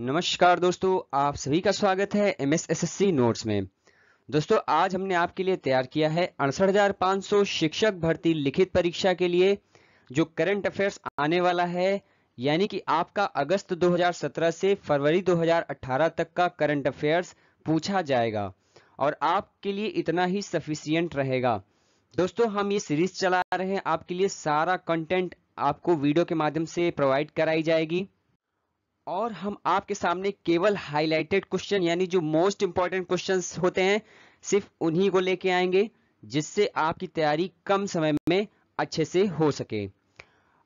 नमस्कार दोस्तों आप सभी का स्वागत है M S S S C notes में दोस्तों आज हमने आपके लिए तैयार किया है अड़सठ शिक्षक भर्ती लिखित परीक्षा के लिए जो करंट अफेयर्स आने वाला है यानी कि आपका अगस्त 2017 से फरवरी 2018 तक का करंट अफेयर्स पूछा जाएगा और आपके लिए इतना ही सफिशियंट रहेगा दोस्तों हम ये सीरीज चला रहे हैं आपके लिए सारा कंटेंट आपको वीडियो के माध्यम से प्रोवाइड कराई जाएगी और हम आपके सामने केवल हाईलाइटेड क्वेश्चन यानी जो मोस्ट इंपॉर्टेंट क्वेश्चन होते हैं सिर्फ उन्हीं को लेके आएंगे जिससे आपकी तैयारी कम समय में अच्छे से हो सके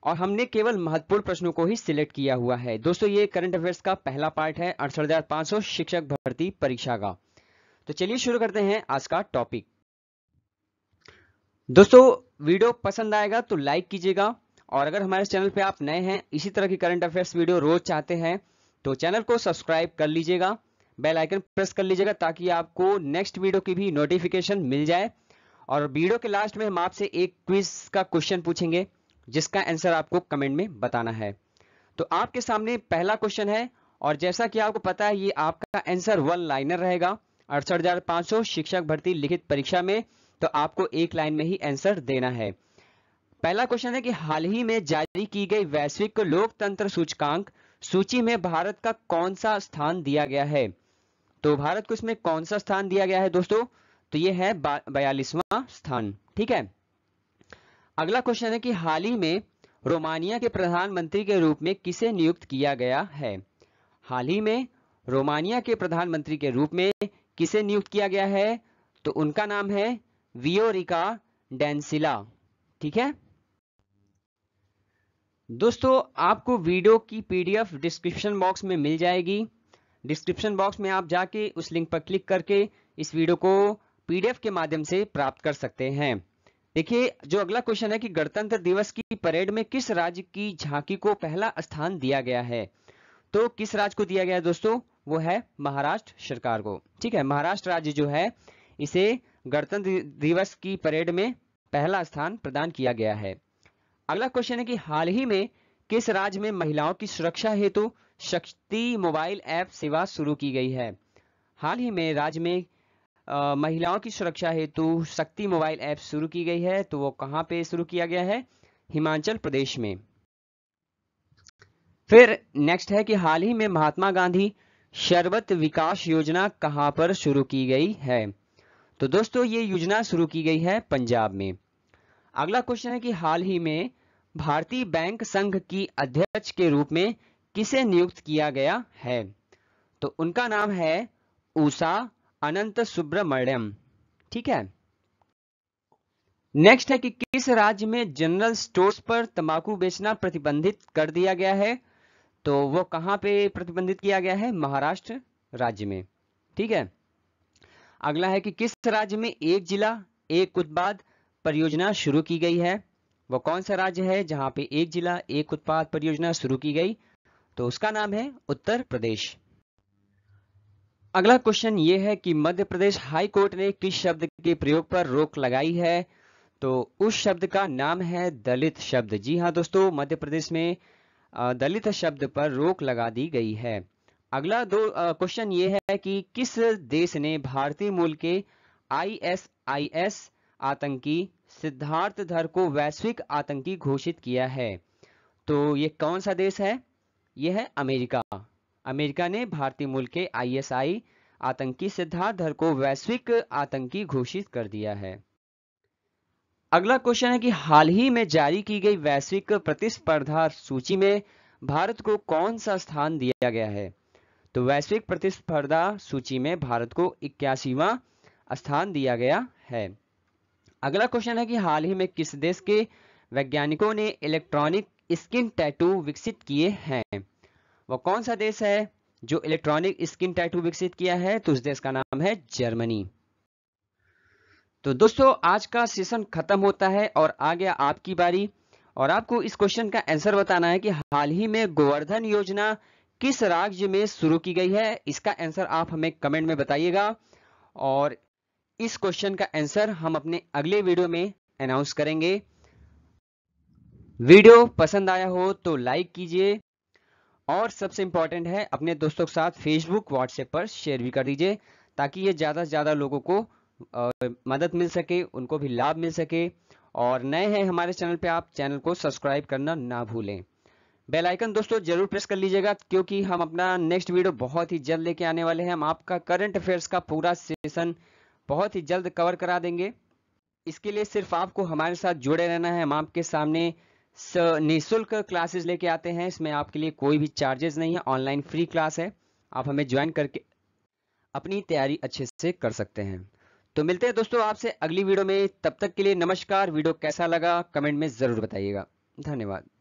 और हमने केवल महत्वपूर्ण प्रश्नों को ही सिलेक्ट किया हुआ है दोस्तों ये करंट अफेयर्स का पहला पार्ट है अड़सठ शिक्षक भर्ती परीक्षा का तो चलिए शुरू करते हैं आज का टॉपिक दोस्तों वीडियो पसंद आएगा तो लाइक कीजिएगा और अगर हमारे चैनल पे आप नए हैं इसी तरह की करंट अफेयर्स वीडियो रोज चाहते हैं तो चैनल को सब्सक्राइब कर लीजिएगा बेल आइकन प्रेस कर लीजिएगा ताकि आपको नेक्स्ट वीडियो की भी नोटिफिकेशन मिल जाए और वीडियो के लास्ट में हम आपसे एक क्विज का क्वेश्चन पूछेंगे जिसका आंसर आपको कमेंट में बताना है तो आपके सामने पहला क्वेश्चन है और जैसा कि आपको पता है ये आपका आंसर वन लाइनर रहेगा अड़सठ शिक्षक भर्ती लिखित परीक्षा में तो आपको एक लाइन में ही आंसर देना है पहला क्वेश्चन है कि हाल ही में जारी की गई वैश्विक लोकतंत्र सूचकांक सूची में भारत का कौन सा स्थान दिया गया है तो भारत को इसमें कौन सा स्थान दिया गया है दोस्तों तो यह है बयालीसवा स्थान ठीक है अगला क्वेश्चन है कि हाल ही में रोमानिया के प्रधानमंत्री के रूप में किसे नियुक्त किया गया है हाल ही में रोमानिया के प्रधानमंत्री के रूप में किसे नियुक्त किया गया है तो उनका नाम है वियोरिका डेंसिला ठीक है दोस्तों आपको वीडियो की पीडीएफ डिस्क्रिप्शन बॉक्स में मिल जाएगी डिस्क्रिप्शन बॉक्स में आप जाके उस लिंक पर क्लिक करके इस वीडियो को पीडीएफ के माध्यम से प्राप्त कर सकते हैं देखिए जो अगला क्वेश्चन है कि गणतंत्र दिवस की परेड में किस राज्य की झांकी को पहला स्थान दिया गया है तो किस राज्य को दिया गया है दोस्तों वो है महाराष्ट्र सरकार को ठीक है महाराष्ट्र राज्य जो है इसे गणतंत्र दिवस की परेड में पहला स्थान प्रदान किया गया है अगला क्वेश्चन है कि हाल ही में किस राज्य में महिलाओं की सुरक्षा हेतु शक्ति मोबाइल ऐप सेवा शुरू की गई है हाल ही में राज्य में आ, महिलाओं की सुरक्षा हेतु शक्ति मोबाइल ऐप शुरू की गई है तो वो कहाँ पे शुरू किया गया है हिमाचल प्रदेश में फिर नेक्स्ट है कि हाल ही में महात्मा गांधी शरबत विकास योजना कहाँ पर शुरू की गई है तो दोस्तों ये योजना शुरू की गई है पंजाब में अगला क्वेश्चन है कि हाल ही में भारतीय बैंक संघ की अध्यक्ष के रूप में किसे नियुक्त किया गया है तो उनका नाम है उषा अनंत सुब्रमण्यम ठीक है नेक्स्ट है कि किस राज्य में जनरल स्टोर्स पर तंबाकू बेचना प्रतिबंधित कर दिया गया है तो वो कहां पे प्रतिबंधित किया गया है महाराष्ट्र राज्य में ठीक है अगला है कि किस राज्य में एक जिला एक उत्पाद परियोजना शुरू की गई है वह कौन सा राज्य है जहां पे एक जिला एक उत्पाद परियोजना शुरू की गई तो उसका नाम है उत्तर प्रदेश अगला क्वेश्चन ये है कि मध्य प्रदेश हाई कोर्ट ने किस शब्द के प्रयोग पर रोक लगाई है तो उस शब्द का नाम है दलित शब्द जी हाँ दोस्तों मध्य प्रदेश में दलित शब्द पर रोक लगा दी गई है अगला दो क्वेश्चन ये है कि किस देश ने भारतीय मूल के आईएसआईएस आतंकी सिद्धार्थ धर को वैश्विक आतंकी घोषित किया है तो ये कौन सा देश है यह है अमेरिका अमेरिका ने भारतीय मूल के आईएसआई आतंकी सिद्धार्थ धर को वैश्विक आतंकी घोषित कर दिया है अगला क्वेश्चन है कि हाल ही में जारी की गई वैश्विक प्रतिस्पर्धा सूची में भारत को कौन सा स्थान दिया गया है तो वैश्विक प्रतिस्पर्धा सूची में भारत को इक्यासीवा स्थान दिया गया है अगला क्वेश्चन है कि हाल ही में किस देश के वैज्ञानिकों ने इलेक्ट्रॉनिक स्किन टैटू विकसित किए हैं वह कौन सा देश है जो इलेक्ट्रॉनिक स्किन टैटू विकसित किया है तो उस देश का नाम है जर्मनी तो दोस्तों आज का सेशन खत्म होता है और आ गया आपकी बारी और आपको इस क्वेश्चन का आंसर बताना है कि हाल ही में गोवर्धन योजना किस राज्य में शुरू की गई है इसका आंसर आप हमें कमेंट में बताइएगा और इस क्वेश्चन का आंसर हम अपने अगले वीडियो में अनाउंस करेंगे वीडियो पसंद आया हो तो लाइक कीजिए और सबसे इंपॉर्टेंट है अपने दोस्तों के साथ फेसबुक व्हाट्सएप पर शेयर भी कर दीजिए ताकि ये ज़्यादा से ज़्यादा लोगों को आ, मदद मिल सके उनको भी लाभ मिल सके और नए हैं हमारे चैनल पे आप चैनल को सब्सक्राइब करना ना भूलें बेल आइकन दोस्तों जरूर प्रेस कर लीजिएगा क्योंकि हम अपना नेक्स्ट वीडियो बहुत ही जल्द लेके आने वाले हैं हम आपका करंट अफेयर्स का पूरा सेशन बहुत ही जल्द कवर करा देंगे इसके लिए सिर्फ आपको हमारे साथ जुड़े रहना है हम आपके सामने निःशुल्क क्लासेस लेके आते हैं इसमें आपके लिए कोई भी चार्जेस नहीं है ऑनलाइन फ्री क्लास है आप हमें ज्वाइन करके अपनी तैयारी अच्छे से कर सकते हैं तो मिलते हैं दोस्तों आपसे अगली वीडियो में तब तक के लिए नमस्कार वीडियो कैसा लगा कमेंट में ज़रूर बताइएगा धन्यवाद